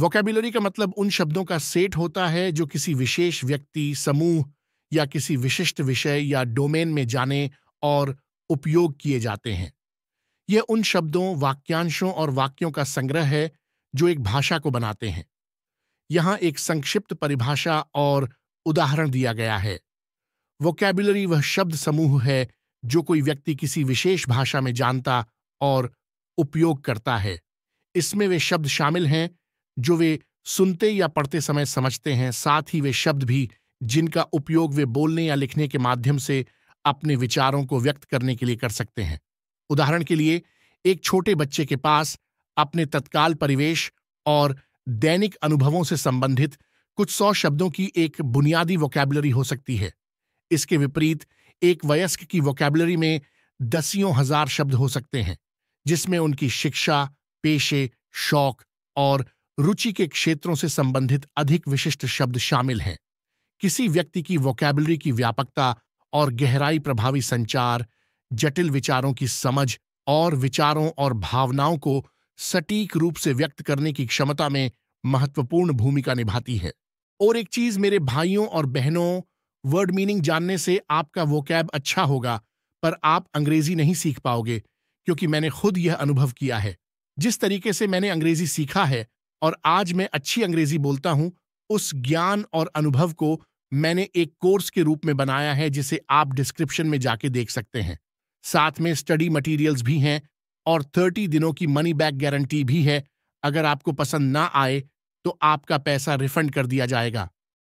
vocabulary का मतलब उन शब्दों का सेट होता है जो किसी विशेष व्यक्ति समूह या किसी विशिष्ट विषय या डोमेन में जाने और उपयोग किए जाते हैं यह उन शब्दों वाक्यांशों और वाक्यों का संग्रह है जो एक भाषा को बनाते हैं यहाँ एक संक्षिप्त परिभाषा और उदाहरण दिया गया है वोकेबुलरी वह शब्द समूह है जो कोई व्यक्ति किसी विशेष भाषा में जानता और उपयोग करता है इसमें वे शब्द शामिल हैं जो वे सुनते या पढ़ते समय समझते हैं साथ ही वे शब्द भी जिनका उपयोग वे बोलने या लिखने के माध्यम से अपने विचारों को व्यक्त करने के लिए कर सकते हैं उदाहरण के लिए एक छोटे बच्चे के पास अपने तत्काल परिवेश और दैनिक अनुभवों से संबंधित कुछ सौ शब्दों की एक बुनियादी वोकेबलरी हो सकती है इसके विपरीत एक वयस्क की वोकेबलरी में दसियों हजार शब्द हो सकते हैं जिसमें उनकी शिक्षा पेशे शौक और रुचि के क्षेत्रों से संबंधित अधिक विशिष्ट शब्द शामिल हैं किसी व्यक्ति की वोकैबलरी की व्यापकता और गहराई प्रभावी संचार जटिल विचारों की समझ और विचारों और भावनाओं को सटीक रूप से व्यक्त करने की क्षमता में महत्वपूर्ण भूमिका निभाती है और एक चीज मेरे भाइयों और बहनों वर्ड मीनिंग जानने से आपका वो कैब अच्छा होगा पर आप अंग्रेजी नहीं सीख पाओगे क्योंकि मैंने खुद यह अनुभव किया है जिस तरीके से मैंने अंग्रेजी सीखा है और आज मैं अच्छी अंग्रेजी बोलता हूं उस ज्ञान और अनुभव को मैंने एक कोर्स के रूप में बनाया है जिसे आप डिस्क्रिप्शन में जाके देख सकते हैं साथ में स्टडी मटेरियल्स भी हैं और थर्टी दिनों की मनी बैक गारंटी भी है अगर आपको पसंद ना आए तो आपका पैसा रिफंड कर दिया जाएगा